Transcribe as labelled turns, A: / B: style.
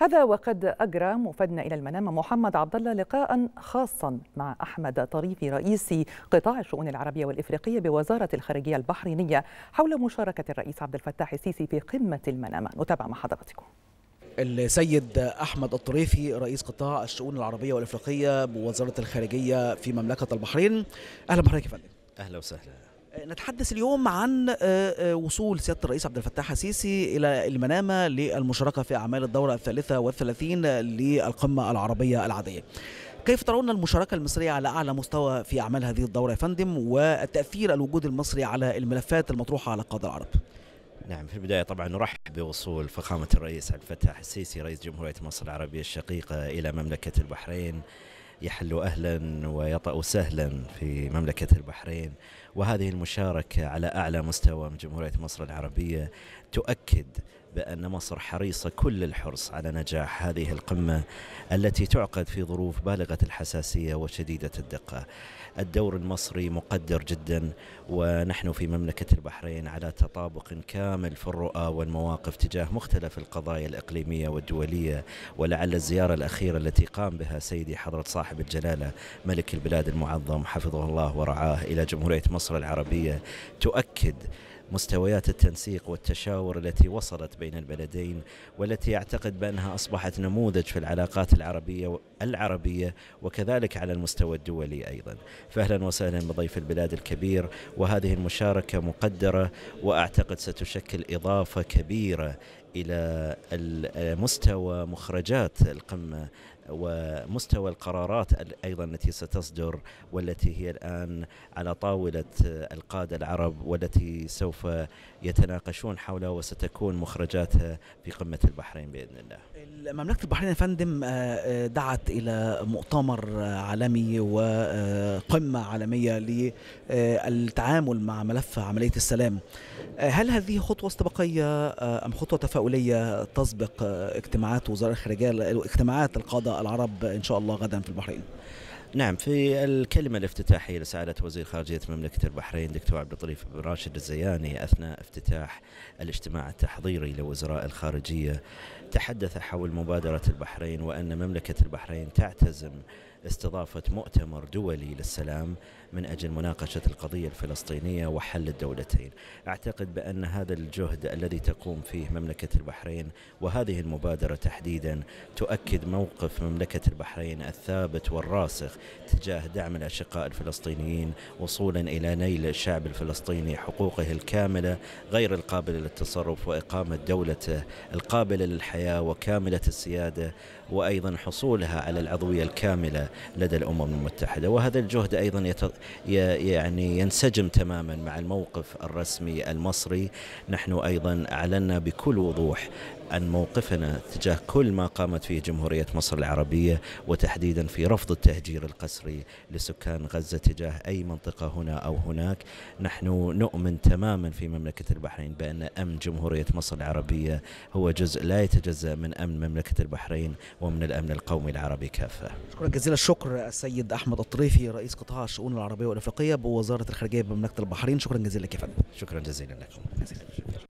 A: هذا وقد أجرى مفدنا إلى المنام محمد عبد الله لقاء خاصا مع أحمد طريفي رئيس قطاع الشؤون العربية والإفريقية بوزارة الخارجية البحرينية حول مشاركة الرئيس عبد الفتاح السيسي في قمة المنام نتابع مع حضراتكم السيد أحمد الطريفي رئيس قطاع الشؤون العربية والإفريقية بوزارة الخارجية في مملكة البحرين أهلا بحضرتك يا فندم أهلا وسهلا آه، نتحدث اليوم عن آه، آه، وصول سياده الرئيس عبد الفتاح السيسي الى المنامه للمشاركه في اعمال الدوره الثالثه والثلاثين للقمه العربيه العاديه. كيف ترون المشاركة المصرية على أعلى مستوى في أعمال هذه الدورة يا فندم وتأثير الوجود المصري على الملفات المطروحة على القادة العرب؟
B: نعم في البداية طبعا نرحب بوصول فخامة الرئيس عبد الفتاح السيسي رئيس جمهورية مصر العربية الشقيقة إلى مملكة البحرين يحل أهلا ويطأ سهلا في مملكة البحرين وهذه المشاركة على أعلى مستوى من جمهورية مصر العربية تؤكد بأن مصر حريصة كل الحرص على نجاح هذه القمة التي تعقد في ظروف بالغة الحساسية وشديدة الدقة الدور المصري مقدر جدا ونحن في مملكة البحرين على تطابق كامل في الرؤى والمواقف تجاه مختلف القضايا الإقليمية والدولية ولعل الزيارة الأخيرة التي قام بها سيدي حضرة صاحب الجلالة ملك البلاد المعظم حفظه الله ورعاه إلى جمهورية مصر العربية تؤكد مستويات التنسيق والتشاور التي وصلت بين البلدين والتي اعتقد بانها اصبحت نموذج في العلاقات العربيه العربيه وكذلك على المستوى الدولي ايضا. فاهلا وسهلا بضيف البلاد الكبير وهذه المشاركه مقدره واعتقد ستشكل اضافه كبيره الى مستوى مخرجات القمه ومستوى القرارات ايضا التي ستصدر والتي هي الان على طاوله القاده العرب والتي سوف يتناقشون حولها وستكون مخرجاتها في قمه البحرين باذن الله.
A: مملكه البحرين يا فندم آه، آه، دعت الى مؤتمر عالمي وقمه عالميه للتعامل مع ملف عمليه السلام. آه، هل هذه خطوه استباقيه ام خطوه تفاؤليه؟ تفاؤليه تسبق اجتماعات وزارة الخارجيه اجتماعات القاده العرب ان شاء الله غدا في البحرين نعم في
B: الكلمة الافتتاحية لسعادة وزير خارجية مملكة البحرين دكتور عبد اللطيف بن راشد الزياني أثناء افتتاح الاجتماع التحضيري لوزراء الخارجية تحدث حول مبادرة البحرين وأن مملكة البحرين تعتزم استضافة مؤتمر دولي للسلام من أجل مناقشة القضية الفلسطينية وحل الدولتين أعتقد بأن هذا الجهد الذي تقوم فيه مملكة البحرين وهذه المبادرة تحديدا تؤكد موقف مملكة البحرين الثابت والراسخ تجاه دعم الأشقاء الفلسطينيين وصولا إلى نيل الشعب الفلسطيني حقوقه الكاملة غير القابلة للتصرف وإقامة دولته القابلة للحياة وكاملة السيادة وأيضا حصولها على العضوية الكاملة لدى الامم المتحده وهذا الجهد ايضا ي... يعني ينسجم تماما مع الموقف الرسمي المصري نحن ايضا اعلنا بكل وضوح عن موقفنا تجاه كل ما قامت فيه جمهورية مصر العربية وتحديدا في رفض التهجير القسري لسكان غزة تجاه أي منطقة هنا أو هناك نحن نؤمن تماما في مملكة البحرين بأن أمن جمهورية مصر العربية هو جزء لا يتجزأ من أمن مملكة البحرين ومن الأمن القومي العربي كافة
A: شكرا جزيلا الشكر السيد أحمد الطريفي رئيس قطاع الشؤون العربية والأفريقية بوزارة الخارجية بمملكة البحرين شكرا جزيلا لك يا فندم شكرا جزيلا
B: لكم